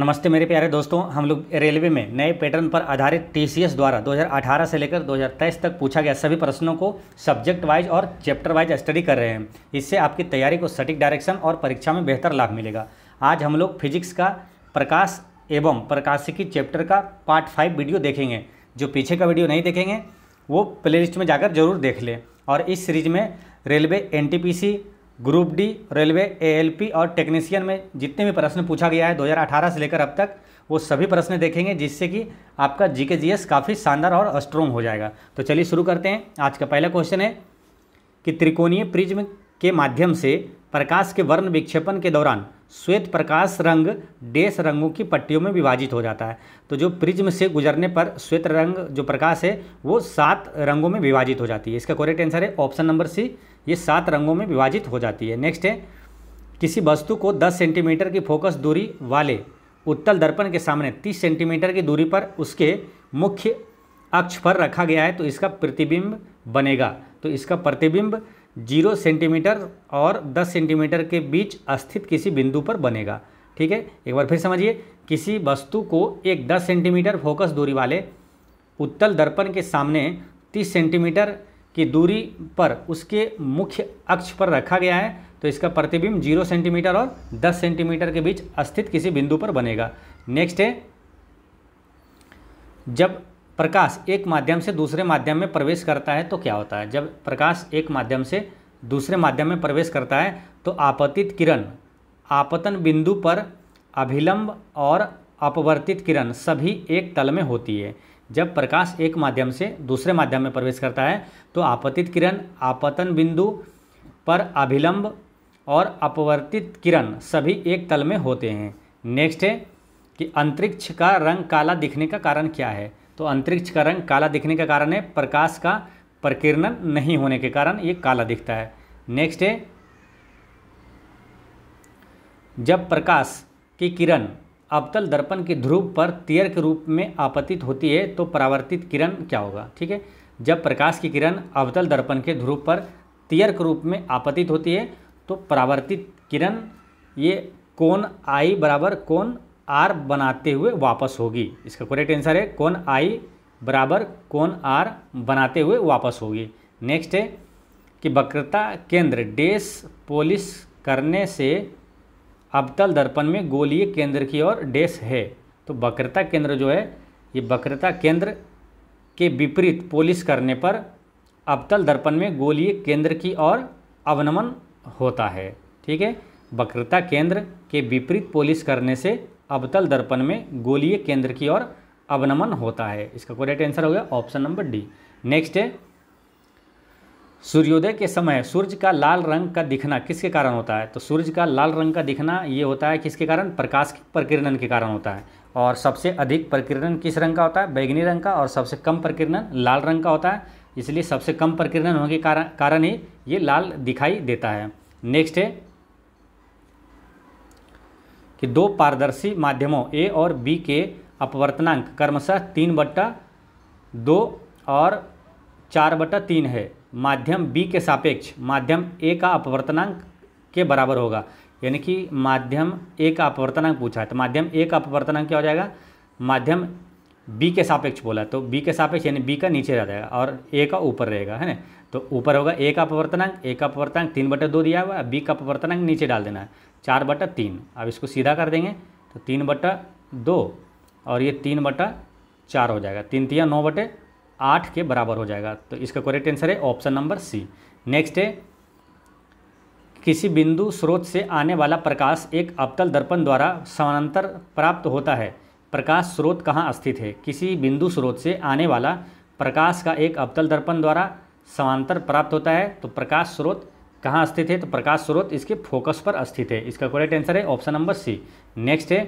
नमस्ते मेरे प्यारे दोस्तों हम लोग रेलवे में नए पैटर्न पर आधारित टीसीएस द्वारा 2018 से लेकर 2023 तक पूछा गया सभी प्रश्नों को सब्जेक्ट वाइज और चैप्टर वाइज स्टडी कर रहे हैं इससे आपकी तैयारी को सटीक डायरेक्शन और परीक्षा में बेहतर लाभ मिलेगा आज हम लोग फिजिक्स का प्रकाश एवं प्रकाशिकी चैप्टर का पार्ट फाइव वीडियो देखेंगे जो पीछे का वीडियो नहीं देखेंगे वो प्ले में जाकर जरूर देख लें और इस सीरीज में railway N group D railway ALP और टेक्नीशियन में जितने भी प्रश्न पूछा गया है 2018 से लेकर अब तक वो सभी प्रश्न देखेंगे जिससे कि आपका जीके जीएस काफ़ी शानदार और स्ट्रॉन्ग हो जाएगा तो चलिए शुरू करते हैं आज का पहला क्वेश्चन है कि त्रिकोणीय प्रिज्म के माध्यम से प्रकाश के वर्ण विक्षेपण के दौरान श्वेत प्रकाश रंग डेस रंगों की पट्टियों में विभाजित हो जाता है तो जो प्रिज्म से गुजरने पर श्वेत रंग जो प्रकाश है वो सात रंगों में विभाजित हो जाती है इसका करेक्ट आंसर है ऑप्शन नंबर सी ये सात रंगों में विभाजित हो जाती है नेक्स्ट है किसी वस्तु को 10 सेंटीमीटर की फोकस दूरी वाले उत्तल दर्पण के सामने 30 सेंटीमीटर की दूरी पर उसके मुख्य अक्ष पर रखा गया है तो इसका प्रतिबिंब बनेगा तो इसका प्रतिबिंब जीरो सेंटीमीटर और दस सेंटीमीटर के बीच स्थित किसी बिंदु पर बनेगा ठीक है एक बार फिर समझिए किसी वस्तु को एक दस सेंटीमीटर फोकस दूरी वाले उत्तल दर्पण के सामने तीस सेंटीमीटर की दूरी पर उसके मुख्य अक्ष पर रखा गया है तो इसका प्रतिबिंब जीरो सेंटीमीटर और दस सेंटीमीटर के बीच स्थित किसी बिंदु पर बनेगा नेक्स्ट है जब प्रकाश एक माध्यम से दूसरे माध्यम में प्रवेश करता है तो क्या होता है जब प्रकाश एक माध्यम से दूसरे माध्यम में प्रवेश करता है तो आपतित किरण आपतन बिंदु पर अभिलंब और अपवर्तित किरण सभी एक तल में होती है जब प्रकाश एक माध्यम से दूसरे माध्यम में प्रवेश करता है तो आपतित किरण आपतन बिंदु पर अभिलंब और अपवर्तित किरण सभी एक तल में होते हैं नेक्स्ट है कि अंतरिक्ष का रंग काला दिखने का कारण क्या है तो अंतरिक्ष का रंग काला दिखने का कारण है प्रकाश का प्रकीर्णन नहीं होने के कारण ये काला दिखता है नेक्स्ट है जब प्रकाश की किरण अवतल दर्पण के ध्रुव पर तीर के रूप में आपतित होती है तो परावर्तित किरण क्या होगा ठीक है जब प्रकाश की किरण अवतल दर्पण के ध्रुव पर तीर के रूप में आपतित होती है तो परावर्तित किरण ये कोण आई बराबर कोण आर बनाते हुए वापस होगी इसका करेक्ट आंसर है कौन आई बराबर कौन आर बनाते हुए वापस होगी नेक्स्ट है कि वक्रता केंद्र डेस पोलिस करने से अबतल दर्पण में गोलीय केंद्र की ओर डेस है तो वक्रता केंद्र जो है ये वक्रता केंद्र के विपरीत पोलिस करने पर अबतल दर्पण में गोलीय केंद्र की ओर अवनमन होता है ठीक है वक्रता केंद्र के विपरीत पोलिस करने से अवतल दर्पण में गोलीय केंद्र की ओर अवनमन होता है इसका करेक्ट आंसर हो गया ऑप्शन नंबर डी नेक्स्ट है सूर्योदय के समय सूर्य का लाल रंग का दिखना किसके कारण होता है तो सूर्य का लाल रंग का दिखना ये होता है किसके कारण प्रकाश के प्रकीर्णन के कारण होता है और सबसे अधिक प्रकीर्णन किस रंग का होता है बैगनी रंग का और सबसे कम प्रकीर्णन लाल रंग का होता है इसलिए सबसे कम प्रकीर्णन होने के कारण कारण ही ये लाल दिखाई देता है नेक्स्ट है कि दो पारदर्शी माध्यमों ए और बी के अपवर्तनांक कर्मशः तीन बट्टा दो और चार बट्टा तीन है माध्यम बी के सापेक्ष माध्यम ए का अपवर्तनांक के बराबर होगा यानी कि माध्यम ए का अपवर्तनांक पूछा है तो माध्यम ए का अपवर्तनांक क्या हो जाएगा माध्यम बी के सापेक्ष बोला तो बी के सापेक्ष यानी बी का नीचे रह जाएगा और ए का ऊपर रहेगा है ना तो ऊपर होगा ए का अपवर्तनांक ए का अपवर्तनांक तीन बटे दो दिया हुआ है बी का अपवर्तनांक नीचे डाल देना है चार बटा तीन अब इसको सीधा कर देंगे तो तीन बटा दो और ये तीन बटा चार हो जाएगा तीन तिया नौ बटे आठ के बराबर हो जाएगा तो इसका करेक्ट आंसर है ऑप्शन नंबर सी नेक्स्ट है किसी बिंदु स्रोत से आने वाला प्रकाश एक अवतल दर्पण द्वारा समानांतर प्राप्त होता है प्रकाश स्रोत कहाँ स्थित है किसी बिंदु स्रोत से आने वाला प्रकाश का एक अवतल दर्पण द्वारा समांतर प्राप्त होता है तो प्रकाश स्रोत कहाँ स्थित है तो प्रकाश स्रोत इसके फोकस पर स्थित है इसका करेक्ट आंसर है ऑप्शन नंबर सी नेक्स्ट है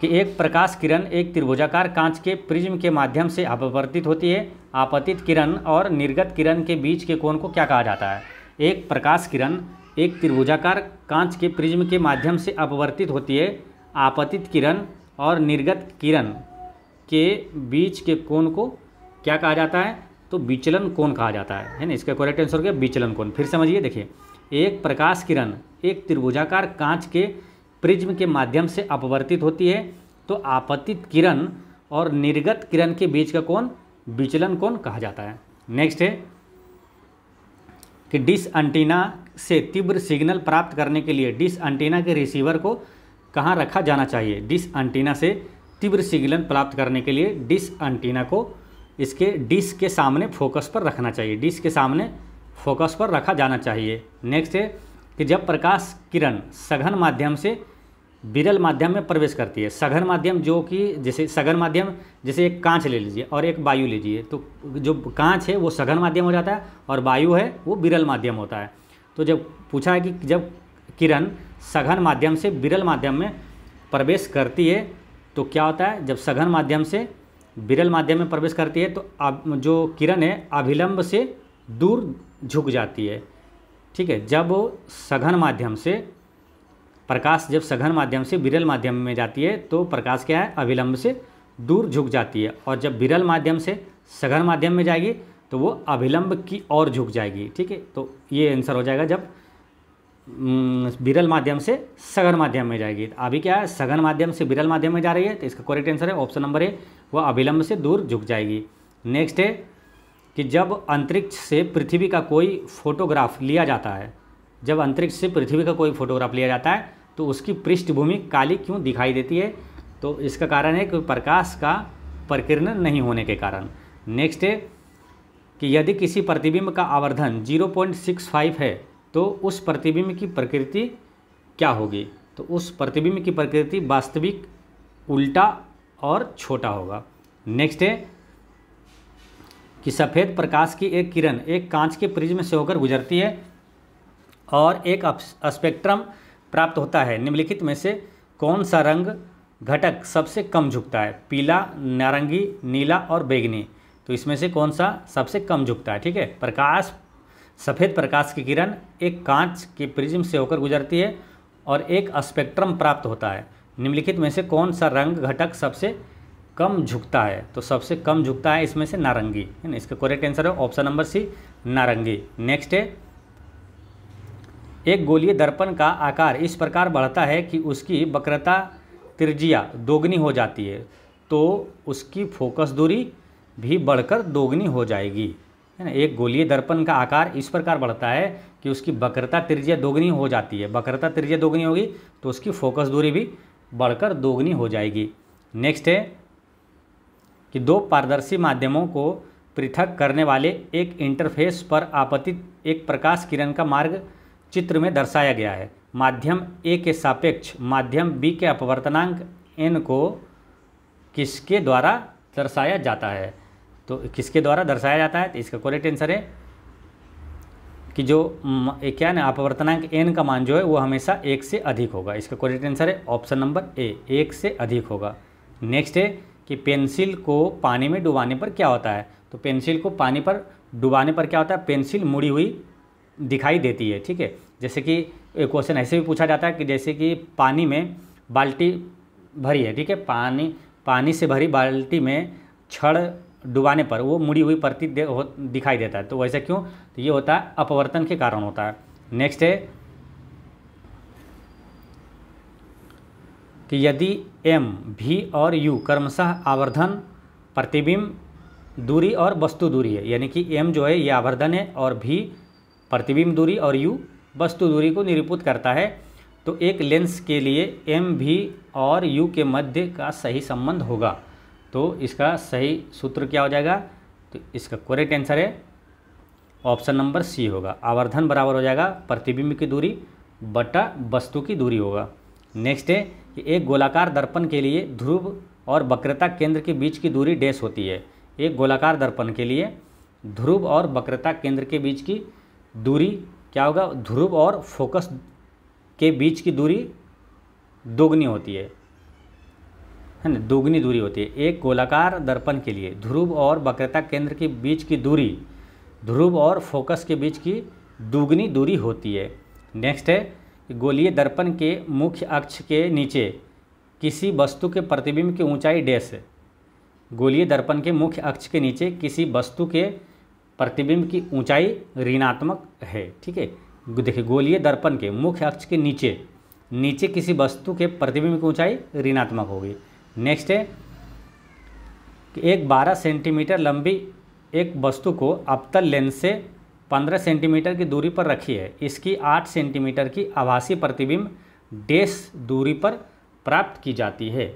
कि एक प्रकाश किरण एक त्रिभुजाकार कांच के प्रिज्म के माध्यम से अपवर्तित होती है आपतित किरण और निर्गत किरण के बीच के कोण को क्या कहा जाता है एक प्रकाश किरण एक त्रिभुजाकार कांच के प्रिज्म के माध्यम से अपवर्तित होती है आपतित किरण और निर्गत किरण के बीच के कोण को क्या कहा जाता है तो विचलन कोण कहा जाता है है ना इसका करेक्ट आंसर हो गया विचलन कोण फिर समझिए देखिए एक प्रकाश किरण एक त्रिभुजाकार कांच के प्रिज्म के माध्यम से अपवर्तित होती है तो आपतित किरण और निर्गत किरण के बीच का कौन विचलन कौन कहा जाता है नेक्स्ट है कि डिस एंटीना से तीव्र सिग्नल प्राप्त करने के लिए डिस एंटीना के रिसीवर को कहाँ रखा जाना चाहिए डिस एंटीना से तीव्र सिग्नल प्राप्त करने के लिए डिस एंटीना को इसके डिश के सामने फोकस पर रखना चाहिए डिश के सामने फोकस पर रखा जाना चाहिए नेक्स्ट है कि जब प्रकाश किरण सघन माध्यम से विरल माध्यम में प्रवेश करती है सघन माध्यम जो कि जैसे सघन माध्यम जैसे एक कांच ले लीजिए और एक वायु लीजिए तो जो कांच है वो सघन माध्यम हो जाता है और वायु है वो विरल माध्यम होता है तो जब पूछा है कि जब किरण सघन माध्यम से विरल माध्यम में प्रवेश करती है तो क्या होता है जब सघन माध्यम से विरल माध्यम में प्रवेश करती है तो जो किरण है अभिलंब से दूर झुक जाती है ठीक है जब वो सघन माध्यम से प्रकाश जब सघन माध्यम से विरल माध्यम में जाती है तो प्रकाश क्या है अभिलंब से दूर झुक जाती है और जब विरल माध्यम से सघन माध्यम में जाएगी तो वो अभिलंब की ओर झुक जाएगी ठीक है तो ये आंसर हो जाएगा जब हम्म, विरल माध्यम से सघन माध्यम में जाएगी अभी क्या है सघन माध्यम से विरल माध्यम में जा रही है तो इसका करेक्ट आंसर है ऑप्शन नंबर ए वह अभिलंब से दूर झुक जाएगी नेक्स्ट है कि जब अंतरिक्ष से पृथ्वी का कोई फोटोग्राफ लिया जाता है जब अंतरिक्ष से पृथ्वी का कोई फोटोग्राफ लिया जाता है तो उसकी पृष्ठभूमि काली क्यों दिखाई देती है तो इसका कारण है कि प्रकाश का प्रकीर्ण नहीं होने के कारण नेक्स्ट है कि यदि किसी प्रतिबिंब का आवर्धन 0.65 है तो उस प्रतिबिंब की प्रकृति क्या होगी तो उस प्रतिबिंब की प्रकृति वास्तविक उल्टा और छोटा होगा नेक्स्ट है कि सफ़ेद प्रकाश की एक किरण एक कांच के प्रिज्म से होकर गुजरती है और एक स्पेक्ट्रम प्राप्त होता है निम्नलिखित में से कौन सा रंग घटक सबसे कम झुकता है पीला नारंगी नीला और बैगनी तो इसमें से कौन सा सबसे कम झुकता है ठीक है प्रकाश सफ़ेद प्रकाश की किरण एक कांच के प्रिज्म से होकर गुजरती है और एक स्पेक्ट्रम प्राप्त होता है निम्नलिखित में से कौन सा रंग घटक सबसे कम झुकता है तो सबसे कम झुकता है इसमें से नारंगी है ना इसका करेक्ट आंसर है ऑप्शन नंबर सी नारंगी नेक्स्ट है एक गोलीय दर्पण का आकार इस प्रकार बढ़ता है कि उसकी वक्रता त्रिज्या दोगुनी हो जाती है तो उसकी फोकस दूरी भी बढ़कर दोगुनी हो जाएगी है ना एक गोलीय दर्पण का आकार इस प्रकार बढ़ता है कि उसकी बकरता त्रिज्या दोगुनी हो जाती है बकरता त्रिज्या दोगुनी होगी तो उसकी फोकस दूरी भी बढ़कर दोगुनी हो जाएगी नेक्स्ट है कि दो पारदर्शी माध्यमों को पृथक करने वाले एक इंटरफेस पर आपतित एक प्रकाश किरण का मार्ग चित्र में दर्शाया गया है माध्यम ए के सापेक्ष माध्यम बी के अपवर्तनांक एन को किसके द्वारा दर्शाया जाता है तो किसके द्वारा दर्शाया जाता है तो इसका करेक्ट आंसर है कि जो एक क्या ना अपवर्तनांक एन का मान जो है वो हमेशा एक से अधिक होगा इसका करेक्ट आंसर है ऑप्शन नंबर ए एक से अधिक होगा नेक्स्ट है कि पेंसिल को पानी में डुबाने पर क्या होता है तो पेंसिल को पानी पर डुबाने पर क्या होता है पेंसिल मुड़ी हुई दिखाई देती है ठीक है जैसे कि एक क्वेश्चन ऐसे भी पूछा जाता है कि जैसे कि पानी में बाल्टी भरी है ठीक है पानी पानी से भरी बाल्टी में छड़ डुबाने पर वो मुड़ी हुई प्रतीत दे, दिखाई देता है तो वैसे क्यों तो ये होता है अपवर्तन के कारण होता है नेक्स्ट है कि यदि एम भी और यू कर्मशः आवर्धन प्रतिबिंब दूरी और वस्तु दूरी है यानी कि एम जो है ये आवर्धन है और भी प्रतिबिंब दूरी और यू वस्तु दूरी को निरूपित करता है तो एक लेंस के लिए एम भी और यू के मध्य का सही संबंध होगा तो इसका सही सूत्र क्या हो जाएगा तो इसका करेक्ट आंसर है ऑप्शन नंबर सी होगा आवर्धन बराबर हो जाएगा प्रतिबिंब की दूरी बटा वस्तु की दूरी होगा नेक्स्ट है कि एक गोलाकार दर्पण के लिए ध्रुव और वक्रता केंद्र के बीच की दूरी डैश होती है एक गोलाकार दर्पण के लिए ध्रुव और वक्रता केंद्र के बीच की दूरी क्या होगा ध्रुव और फोकस के बीच की दूरी दोगुनी होती है है ना दोगुनी दूरी होती है एक गोलाकार दर्पण के लिए ध्रुव और वक्रता केंद्र के बीच की दूरी ध्रुव और फोकस के बीच की दोगुनी दूरी होती है नेक्स्ट है गोलीय दर्पण के मुख्य अक्ष के नीचे किसी वस्तु के प्रतिबिंब की ऊंचाई डैश गोलीय दर्पण के मुख्य अक्ष के नीचे किसी वस्तु के प्रतिबिंब की ऊंचाई ऋणात्मक है ठीक है देखिए गोलीय दर्पण के मुख्य अक्ष के नीचे नीचे किसी वस्तु के प्रतिबिंब की ऊंचाई ऋणात्मक होगी नेक्स्ट है कि एक 12 सेंटीमीटर लंबी एक वस्तु को अबतल लेंस से 15 सेंटीमीटर की दूरी पर रखी है इसकी 8 सेंटीमीटर की आभासी प्रतिबिंब डेस दूरी पर प्राप्त की जाती है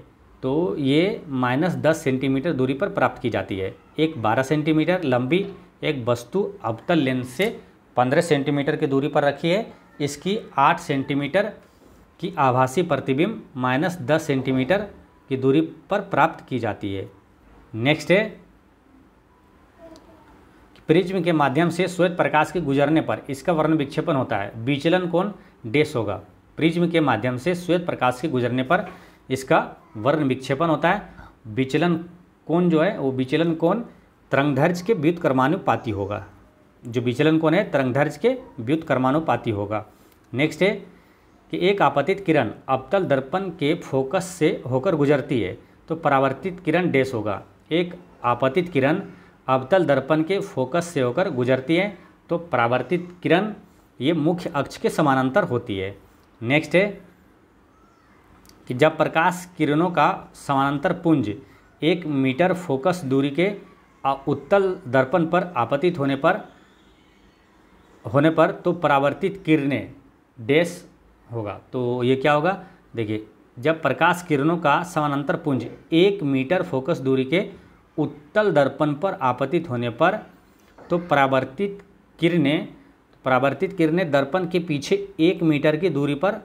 तो ये माइनस दस सेंटीमीटर दूरी पर प्राप्त की जाती है एक 12 सेंटीमीटर लंबी एक वस्तु अबतल लेंस से 15 सेंटीमीटर की दूरी पर रखी है इसकी 8 सेंटीमीटर की आभासी प्रतिबिंब माइनस दस सेंटीमीटर की दूरी पर प्राप्त की जाती है नेक्स्ट है प्रिज्म के माध्यम से श्वेत प्रकाश के गुजरने पर इसका वर्ण विक्षेपण होता है विचलन कौन डेस होगा प्रिज्म के माध्यम से श्वेत प्रकाश के गुजरने पर इसका वर्ण विक्षेपण होता है विचलन कोण जो है वो विचलन कौन तरंगधर्ज के व्युत कर्मानुपाती होगा जो विचलन कोण है तरंगधर्ज के व्युत कर्मानुपाती होगा नेक्स्ट है कि एक आपतित किरण अवतल दर्पण के फोकस से होकर गुजरती है तो परावर्तित किरण डेस होगा एक आपतित किरण अवतल दर्पण के फोकस से होकर गुजरती है तो परावर्तित किरण ये मुख्य अक्ष के समानांतर होती है नेक्स्ट है कि जब प्रकाश किरणों का समानांतर पुंज एक मीटर फोकस दूरी के उत्तल दर्पण पर आपतित होने पर होने पर तो परावर्तित किरणें डेस होगा तो ये क्या होगा देखिए जब प्रकाश किरणों का समानांतर पुंज एक मीटर फोकस दूरी के उत्तल दर्पण पर आपतित होने पर तो परावर्तित किरणें परावर्तित किरणें दर्पण के पीछे एक मीटर की दूरी पर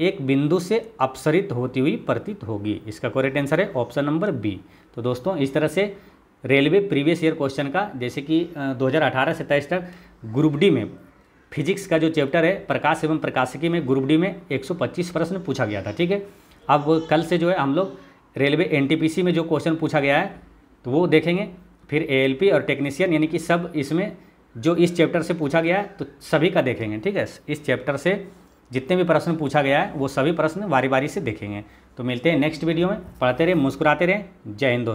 एक बिंदु से अपसरित होती हुई प्रतीत होगी इसका करेक्ट आंसर है ऑप्शन नंबर बी तो दोस्तों इस तरह से रेलवे प्रीवियस ईयर क्वेश्चन का जैसे कि 2018 से तेईस तक ग्रुप डी में फिजिक्स का जो चैप्टर है प्रकाश एवं प्रकाशिकी में ग्रुप डी में 125 प्रश्न पूछा गया था ठीक है अब कल से जो है हम लोग रेलवे एनटीपीसी में जो क्वेश्चन पूछा गया है तो वो देखेंगे फिर एएलपी और टेक्नीशियन यानी कि सब इसमें जो इस चैप्टर से पूछा गया है तो सभी का देखेंगे ठीक है इस चैप्टर से जितने भी प्रश्न पूछा गया है वो सभी प्रश्न बारी बारी से देखेंगे तो मिलते हैं नेक्स्ट वीडियो में पढ़ते रहें मुस्कुराते रहें जय हिंद